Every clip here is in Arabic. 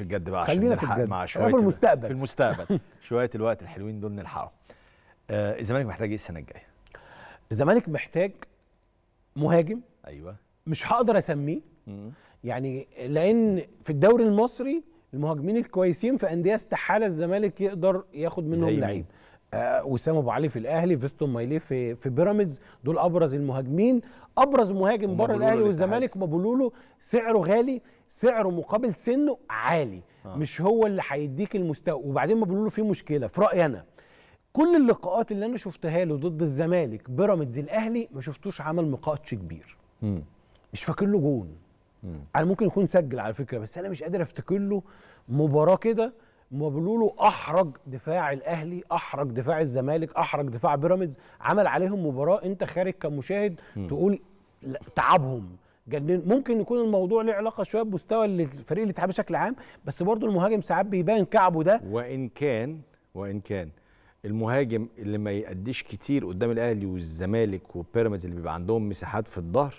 في الجد بقى عشان نلحق مع شويه في المستقبل في المستقبل شويه الوقت الحلوين دول نلحقهم آه الزمالك محتاج ايه السنه الجايه الزمالك محتاج مهاجم ايوه مش هقدر اسميه يعني لان في الدوري المصري المهاجمين الكويسين في انديه استحاله الزمالك يقدر ياخد منهم لعيب آه وسام ابو علي في الاهلي فيستون مايليه في في بيراميدز دول ابرز المهاجمين ابرز مهاجم بره الاهلي والزمالك مبلولو سعره غالي سعره مقابل سنه عالي آه. مش هو اللي هيديك المستوى وبعدين ما بيقولوا له في مشكله في رايي انا كل اللقاءات اللي انا شفتها له ضد الزمالك بيراميدز الاهلي ما شفتوش عمل مقاطش كبير مم. مش فاكر له جون انا ممكن يكون سجل على فكره بس انا مش قادر افتكر له مباراه كده ما له احرج دفاع الاهلي احرج دفاع الزمالك احرج دفاع بيراميدز عمل عليهم مباراه انت خارج كمشاهد مم. تقول تعبهم جنن ممكن يكون الموضوع له علاقه شويه بمستوى الفريق الاتحاد بشكل عام بس برضه المهاجم ساعات بيبان كعبه ده وان كان وان كان المهاجم اللي ما يأديش كتير قدام الاهلي والزمالك وبيراميدز اللي بيبقى عندهم مساحات في الظهر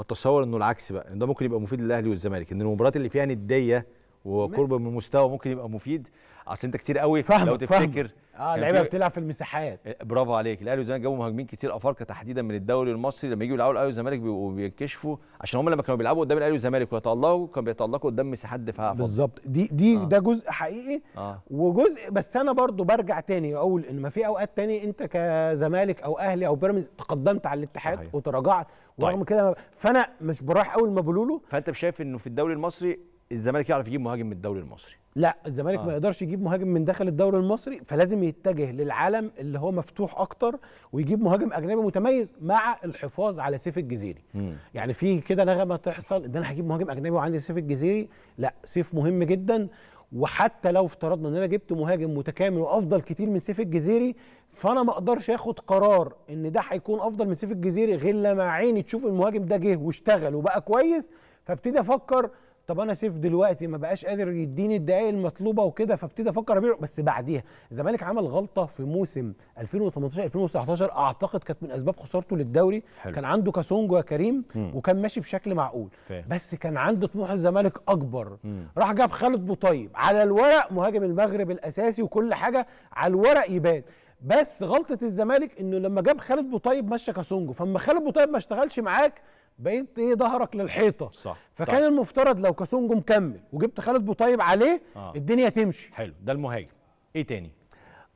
اتصور انه العكس بقى ده ممكن يبقى مفيد للاهلي والزمالك ان المباريات اللي فيها نديه وقرب من المستوى ممكن يبقى مفيد اصل انت كتير قوي فهمك لو تفتكر فهمك. اه لعيبه بتلعب في المساحات إيه، برافو عليك الاهلي والزمالك جابوا مهاجمين كتير افارقه تحديدا من الدوري المصري لما يجوا يلعبوا الاهلي والزمالك بيبقوا بينكشفوا عشان هم لما كانوا بيلعبوا قدام الاهلي والزمالك ويتالقوا كانوا بيتالقوا قدام مساحات دفاع بالظبط دي دي آه. ده جزء حقيقي آه. وجزء بس انا برضو برجع تاني اقول ان ما في اوقات تاني انت كزمالك او اهلي او بيراميدز تقدمت على الاتحاد صحيح. وتراجعت طيب. ورغم طيب. كده فانا مش بروح اول ما بقوله فانت شايف انه في الدوري المصري الزمالك يعرف يجيب مهاجم من الدوري المصري لا الزمالك آه. ما يقدرش يجيب مهاجم من داخل الدوري المصري فلازم يتجه للعالم اللي هو مفتوح اكتر ويجيب مهاجم اجنبي متميز مع الحفاظ على سيف الجزيري مم. يعني في كده نغمه تحصل ان انا هجيب مهاجم اجنبي وعندي سيف الجزيري لا سيف مهم جدا وحتى لو افترضنا ان انا جبت مهاجم متكامل وافضل كتير من سيف الجزيري فانا ما اقدرش اخد قرار ان ده هيكون افضل من سيف الجزيري غير لما عيني تشوف المهاجم ده جه واشتغل وبقى كويس فابتدي افكر طب انا سيف دلوقتي ما بقاش قادر يديني الدقائق المطلوبه وكده فابتدي افكر ابيعه بس بعديها الزمالك عمل غلطه في موسم 2018 2019 اعتقد كانت من اسباب خسارته للدوري حلو. كان عنده كاسونجو يا كريم وكان ماشي بشكل معقول فيه. بس كان عنده طموح الزمالك اكبر مم. راح جاب خالد بوطيب على الورق مهاجم المغرب الاساسي وكل حاجه على الورق يبان بس غلطه الزمالك انه لما جاب خالد بوطيب مشى كاسونجو فلما خالد بوطيب ما اشتغلش معاك بقيت ايه ظهرك للحيطه صح فكان طيب. المفترض لو كاسونجو مكمل وجبت خالد بوطيب عليه آه. الدنيا تمشي حلو ده المهاجم ايه تاني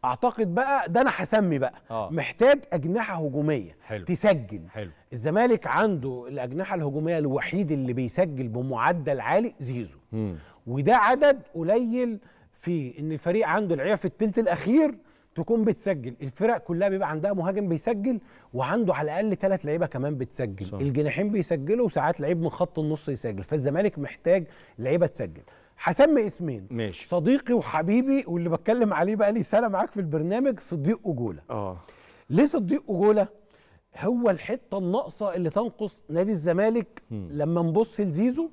اعتقد بقى ده انا هسمي بقى آه. محتاج اجنحه هجوميه حلو. تسجل حلو. الزمالك عنده الاجنحه الهجوميه الوحيد اللي بيسجل بمعدل عالي زيزو مم. وده عدد قليل في ان الفريق عنده العيا في الثلث الاخير تكون بتسجل الفرق كلها بيبقى عندها مهاجم بيسجل وعنده على الاقل ثلاث لعيبه كمان بتسجل صح. الجناحين بيسجلوا وساعات لعيب من خط النص يسجل فالزمالك محتاج لعيبه تسجل هسمي اسمين ماشي. صديقي وحبيبي واللي بتكلم عليه بقى لي سنه معاك في البرنامج صديق اجوله اه ليه صديق اجوله هو الحته الناقصه اللي تنقص نادي الزمالك م. لما نبص لزيزو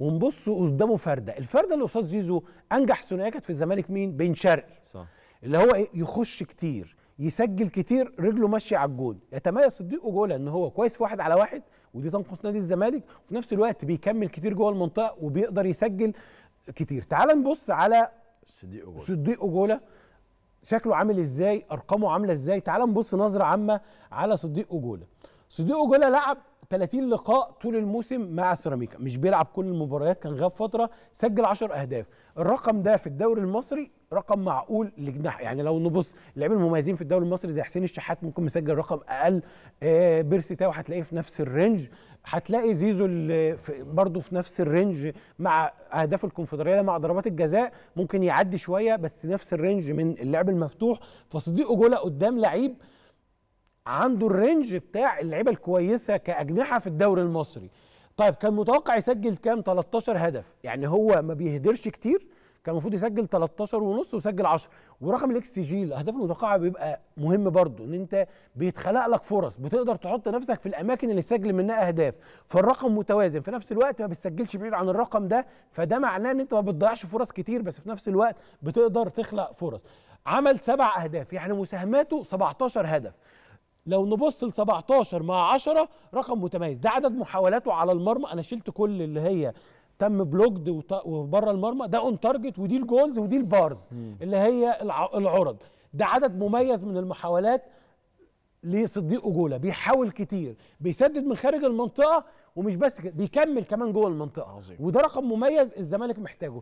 ونبص قدامه فرده الفرده اللي قصاد زيزو انجح ثنائيه كانت في الزمالك مين بن شرقي صح اللي هو إيه؟ يخش كتير يسجل كتير رجله ماشيه على الجول يتميز صديق جوله ان هو كويس في واحد على واحد ودي تنقص نادي الزمالك وفي نفس الوقت بيكمل كتير جوه المنطقه وبيقدر يسجل كتير تعال نبص على صديق جوله صديق جوله شكله عامل ازاي ارقامه عامله ازاي تعال نبص نظره عامه على صديق اوجولا صديق اوجولا لعب 30 لقاء طول الموسم مع سيراميكا مش بيلعب كل المباريات كان غاب فتره سجل 10 اهداف الرقم ده في الدوري المصري رقم معقول لجناح يعني لو نبص اللاعبين المميزين في الدوري المصري زي حسين الشحات ممكن مسجل رقم اقل آه، بيرسي تاو هتلاقيه في نفس الرينج هتلاقي زيزو برضه في نفس الرينج مع اهداف الكونفدراليه مع ضربات الجزاء ممكن يعدي شويه بس نفس الرينج من اللعب المفتوح فصديق جولا قدام لعيب عنده الرينج بتاع اللعيبه الكويسه كاجنحه في الدوري المصري طيب كان متوقع يسجل كام 13 هدف يعني هو ما بيهدرش كتير كان المفروض يسجل 13 ونص وسجل 10 ورقم الاكس جي الاهداف المتوقعه بيبقى مهم برضو ان انت بيتخلق لك فرص بتقدر تحط نفسك في الاماكن اللي تسجل منها اهداف فالرقم متوازن في نفس الوقت ما بتسجلش بعيد عن الرقم ده فده معناه ان انت ما بتضيعش فرص كتير بس في نفس الوقت بتقدر تخلق فرص عمل سبع اهداف يعني مساهماته 17 هدف لو نبص ل 17 مع 10 رقم متميز ده عدد محاولاته على المرمى انا شلت كل اللي هي تم بلوكد وبره المرمى ده اون تارجت ودي الجولز ودي البارز اللي هي العرض ده عدد مميز من المحاولات لصديق اجوله بيحاول كتير بيسدد من خارج المنطقه ومش بس كده بيكمل كمان جوه المنطقه عظيم. وده رقم مميز الزمالك محتاجه